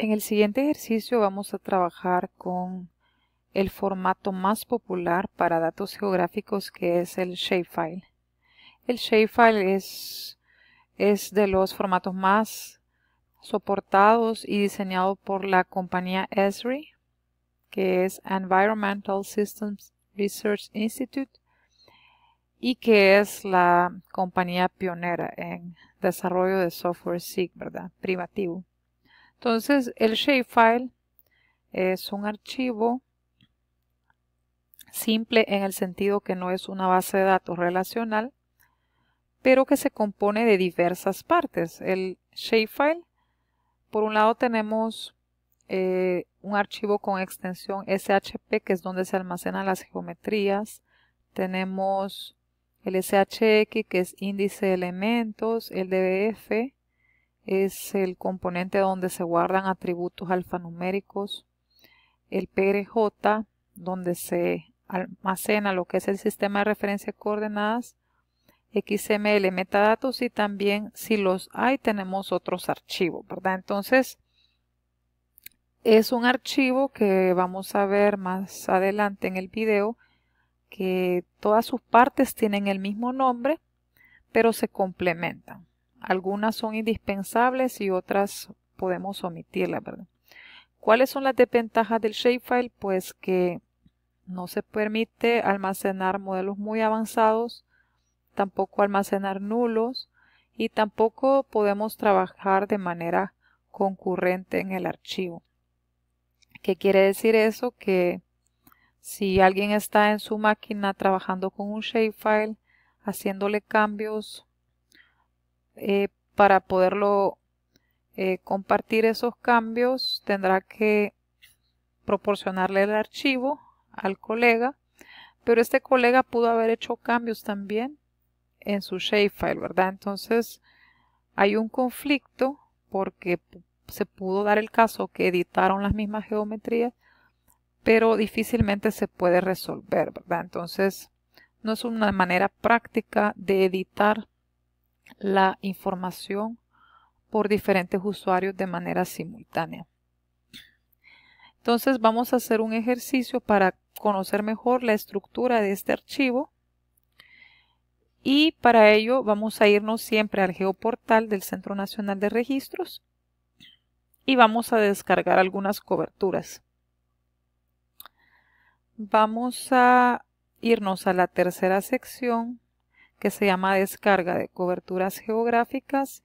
En el siguiente ejercicio vamos a trabajar con el formato más popular para datos geográficos que es el shapefile. El shapefile es, de los formatos más soportados y diseñado por la compañía ESRI, que es Environmental Systems Research Institute, y que es la compañía pionera en desarrollo de software SIG, ¿verdad? Privativo. Entonces, el shapefile es un archivo simple en el sentido que no es una base de datos relacional, pero que se compone de diversas partes. El shapefile, por un lado tenemos eh, un archivo con extensión SHP, que es donde se almacenan las geometrías. Tenemos el SHX, que es índice de elementos, el DBF, es el componente donde se guardan atributos alfanuméricos, el PRJ, donde se almacena lo que es el sistema de referencia de coordenadas, XML, metadatos y también si los hay tenemos otros archivos, ¿verdad? Entonces, es un archivo que vamos a ver más adelante en el video, que todas sus partes tienen el mismo nombre, pero se complementan. Algunas son indispensables y otras podemos omitirlas, ¿verdad? ¿Cuáles son las desventajas del shapefile? Pues que no se permite almacenar modelos muy avanzados, tampoco almacenar nulos y tampoco podemos trabajar de manera concurrente en el archivo. ¿Qué quiere decir eso? Que si alguien está en su máquina trabajando con un shapefile, haciéndole cambios eh, para poderlo eh, compartir esos cambios tendrá que proporcionarle el archivo al colega, pero este colega pudo haber hecho cambios también en su shapefile, ¿verdad? Entonces hay un conflicto porque se pudo dar el caso que editaron las mismas geometrías, pero difícilmente se puede resolver, ¿verdad? Entonces no es una manera práctica de editar la información por diferentes usuarios de manera simultánea. Entonces vamos a hacer un ejercicio para conocer mejor la estructura de este archivo y para ello vamos a irnos siempre al geoportal del Centro Nacional de Registros y vamos a descargar algunas coberturas. Vamos a irnos a la tercera sección que se llama descarga de coberturas geográficas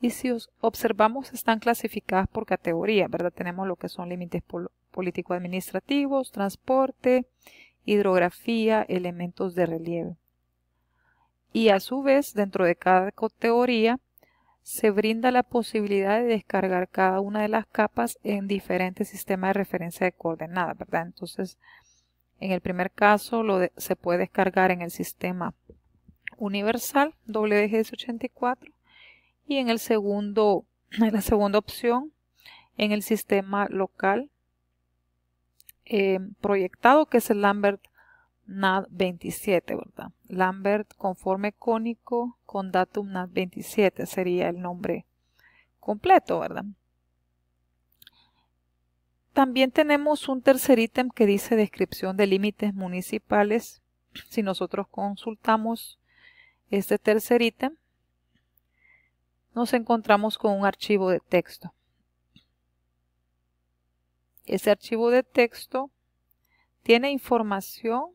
y si observamos están clasificadas por categoría, ¿verdad? Tenemos lo que son límites político-administrativos, transporte, hidrografía, elementos de relieve. Y a su vez, dentro de cada categoría, se brinda la posibilidad de descargar cada una de las capas en diferentes sistemas de referencia de coordenadas, ¿verdad? Entonces, en el primer caso lo se puede descargar en el sistema universal, WGS84, y en, el segundo, en la segunda opción, en el sistema local eh, proyectado, que es el Lambert NAD 27, ¿verdad? Lambert conforme cónico con datum NAD 27 sería el nombre completo, ¿verdad? También tenemos un tercer ítem que dice descripción de límites municipales. Si nosotros consultamos este tercer ítem, nos encontramos con un archivo de texto. Ese archivo de texto tiene información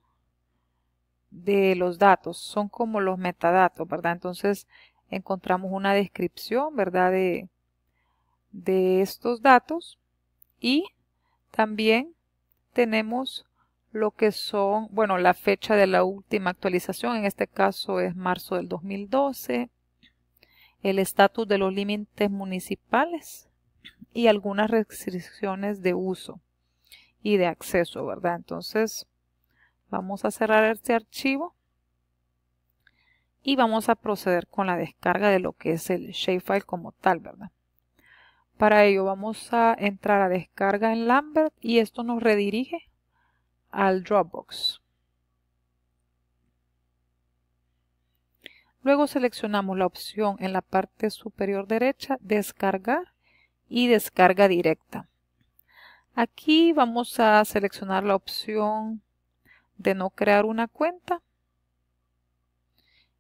de los datos, son como los metadatos, ¿verdad? Entonces encontramos una descripción, ¿verdad? De, de estos datos y también tenemos lo que son, bueno, la fecha de la última actualización, en este caso es marzo del 2012, el estatus de los límites municipales y algunas restricciones de uso y de acceso, ¿verdad? Entonces, vamos a cerrar este archivo y vamos a proceder con la descarga de lo que es el shapefile como tal, ¿verdad? Para ello vamos a entrar a descarga en Lambert y esto nos redirige al Dropbox. Luego seleccionamos la opción en la parte superior derecha, descargar y descarga directa. Aquí vamos a seleccionar la opción de no crear una cuenta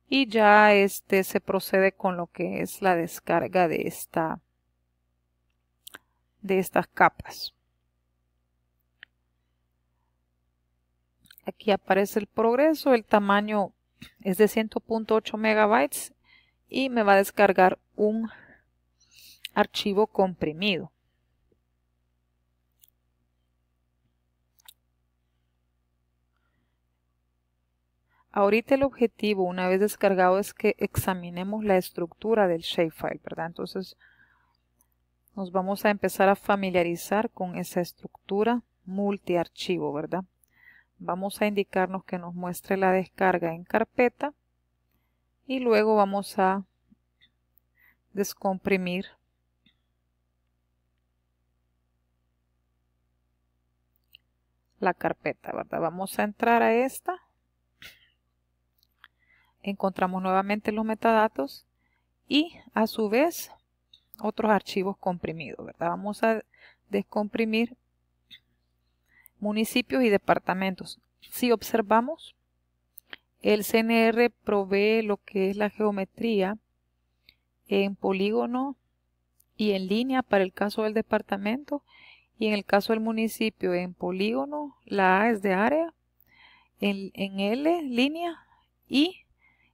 y ya este se procede con lo que es la descarga de esta de estas capas. Aquí aparece el progreso, el tamaño es de 100.8 megabytes y me va a descargar un archivo comprimido. Ahorita el objetivo, una vez descargado, es que examinemos la estructura del shapefile, ¿verdad? Entonces, nos vamos a empezar a familiarizar con esa estructura multiarchivo, ¿verdad? vamos a indicarnos que nos muestre la descarga en carpeta y luego vamos a descomprimir la carpeta, Vamos a entrar a esta. Encontramos nuevamente los metadatos y a su vez otros archivos comprimidos, ¿verdad? Vamos a descomprimir municipios y departamentos. Si observamos, el CNR provee lo que es la geometría en polígono y en línea para el caso del departamento y en el caso del municipio en polígono, la A es de área, en, en L línea y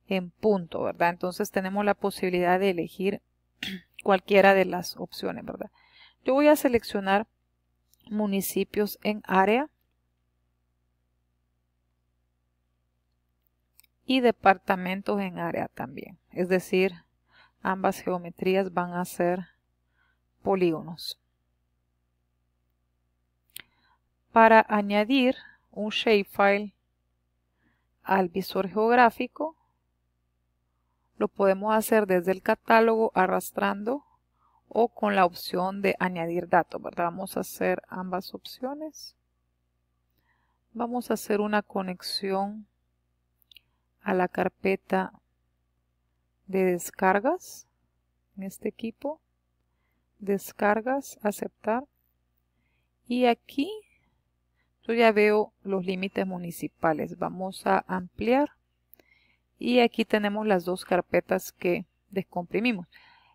en punto, ¿verdad? Entonces tenemos la posibilidad de elegir cualquiera de las opciones, ¿verdad? Yo voy a seleccionar municipios en área y departamentos en área también. Es decir, ambas geometrías van a ser polígonos. Para añadir un shapefile al visor geográfico, lo podemos hacer desde el catálogo arrastrando o con la opción de añadir datos, Vamos a hacer ambas opciones. Vamos a hacer una conexión a la carpeta de descargas en este equipo. Descargas, aceptar. Y aquí yo ya veo los límites municipales. Vamos a ampliar. Y aquí tenemos las dos carpetas que descomprimimos.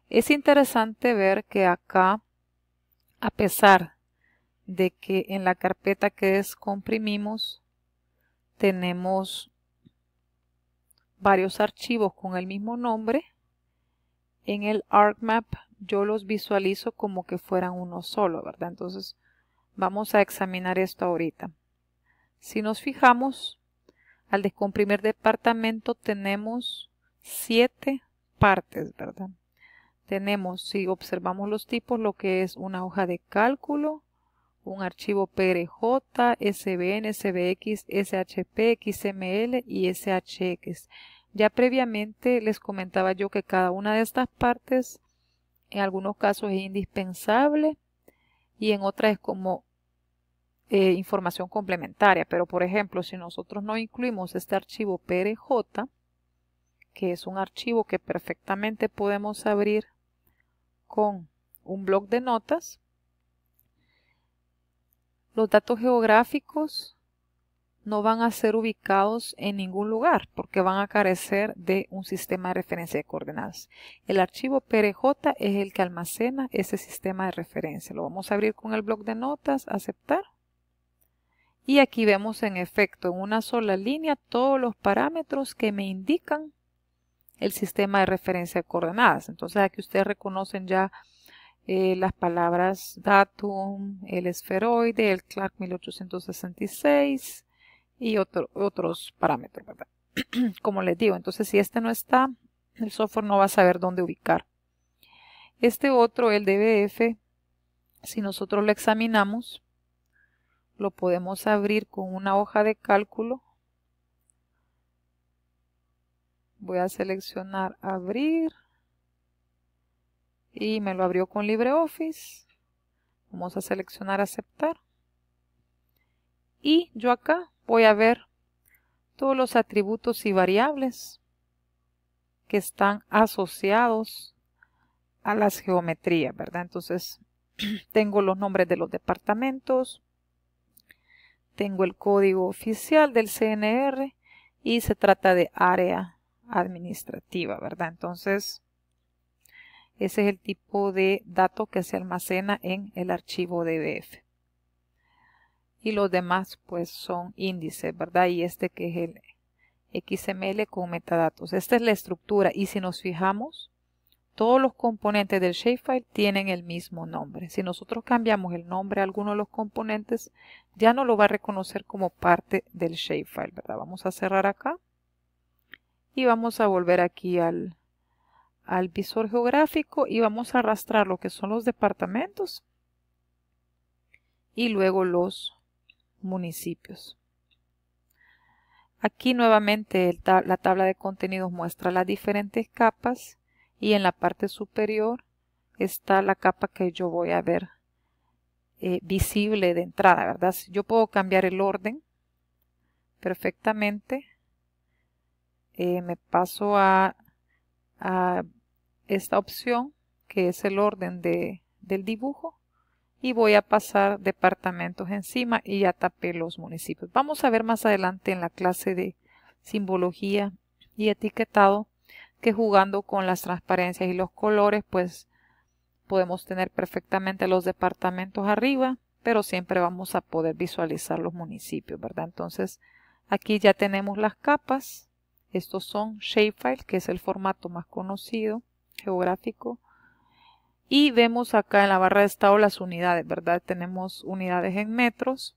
Es interesante ver que acá, a pesar de que en la carpeta que descomprimimos tenemos varios archivos con el mismo nombre, en el ArcMap yo los visualizo como que fueran uno solo, ¿verdad? Entonces vamos a examinar esto ahorita. Si nos fijamos, al descomprimir departamento tenemos siete partes, ¿verdad? Tenemos, si observamos los tipos, lo que es una hoja de cálculo, un archivo PRJ, SBN, SBX, SHP, XML y SHX. Ya previamente les comentaba yo que cada una de estas partes en algunos casos es indispensable y en otras es como eh, información complementaria. Pero por ejemplo, si nosotros no incluimos este archivo PRJ, que es un archivo que perfectamente podemos abrir con un blog de notas, los datos geográficos no van a ser ubicados en ningún lugar porque van a carecer de un sistema de referencia de coordenadas. El archivo PRJ es el que almacena ese sistema de referencia. Lo vamos a abrir con el bloc de notas, aceptar. Y aquí vemos en efecto en una sola línea todos los parámetros que me indican el sistema de referencia de coordenadas. Entonces aquí ustedes reconocen ya eh, las palabras datum, el esferoide, el Clark 1866 y otros parámetros, Como les digo, entonces si este no está, el software no va a saber dónde ubicar. Este otro, el DBF, si nosotros lo examinamos, lo podemos abrir con una hoja de cálculo voy a seleccionar abrir y me lo abrió con LibreOffice. Vamos a seleccionar aceptar. Y yo acá voy a ver todos los atributos y variables que están asociados a las geometrías, ¿verdad? Entonces, tengo los nombres de los departamentos, tengo el código oficial del CNR y se trata de área administrativa, ¿verdad? Entonces, ese es el tipo de dato que se almacena en el archivo DBF. Y los demás, pues, son índices, ¿verdad? Y este que es el XML con metadatos. Esta es la estructura. Y si nos fijamos, todos los componentes del shapefile tienen el mismo nombre. Si nosotros cambiamos el nombre a alguno de los componentes, ya no lo va a reconocer como parte del shapefile, ¿verdad? Vamos a cerrar acá y vamos a volver aquí al, visor geográfico y vamos a arrastrar lo que son los departamentos y luego los municipios. Aquí nuevamente la tabla de contenidos muestra las diferentes capas y en la parte superior está la capa que yo voy a ver eh, visible de entrada, ¿verdad? Yo puedo cambiar el orden perfectamente eh, me paso a, esta opción que es el orden del dibujo y voy a pasar departamentos encima y ya tapé los municipios. Vamos a ver más adelante en la clase de simbología y etiquetado que jugando con las transparencias y los colores pues podemos tener perfectamente los departamentos arriba pero siempre vamos a poder visualizar los municipios, ¿verdad? Entonces, aquí ya tenemos las capas estos son shapefile, que es el formato más conocido geográfico. Y vemos acá en la barra de estado las unidades, ¿verdad? Tenemos unidades en metros.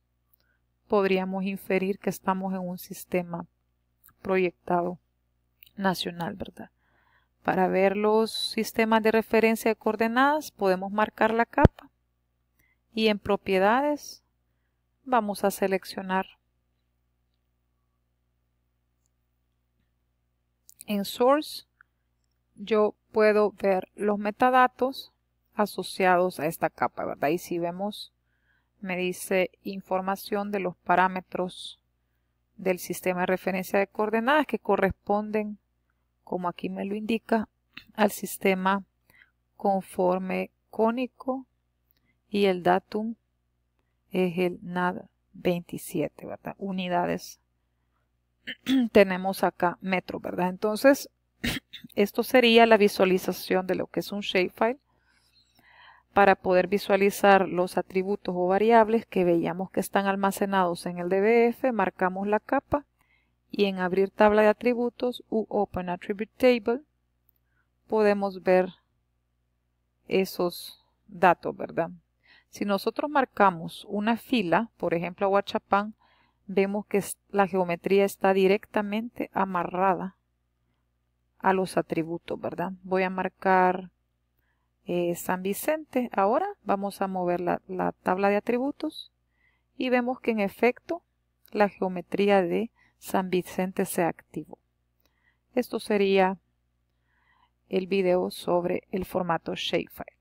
Podríamos inferir que estamos en un sistema proyectado nacional, ¿verdad? Para ver los sistemas de referencia de coordenadas podemos marcar la capa y en propiedades vamos a seleccionar en Source yo puedo ver los metadatos asociados a esta capa, ¿verdad? Y si vemos, me dice información de los parámetros del sistema de referencia de coordenadas que corresponden, como aquí me lo indica, al sistema conforme cónico y el datum es el NAD 27, ¿verdad? Unidades tenemos acá metro, ¿verdad? Entonces, esto sería la visualización de lo que es un shapefile para poder visualizar los atributos o variables que veíamos que están almacenados en el DBF, marcamos la capa y en abrir tabla de atributos u open attribute table podemos ver esos datos, ¿verdad? Si nosotros marcamos una fila, por ejemplo a vemos que la geometría está directamente amarrada a los atributos, ¿verdad? Voy a marcar eh, San Vicente. Ahora vamos a mover la, la tabla de atributos y vemos que en efecto la geometría de San Vicente se activó. Esto sería el video sobre el formato shapefile.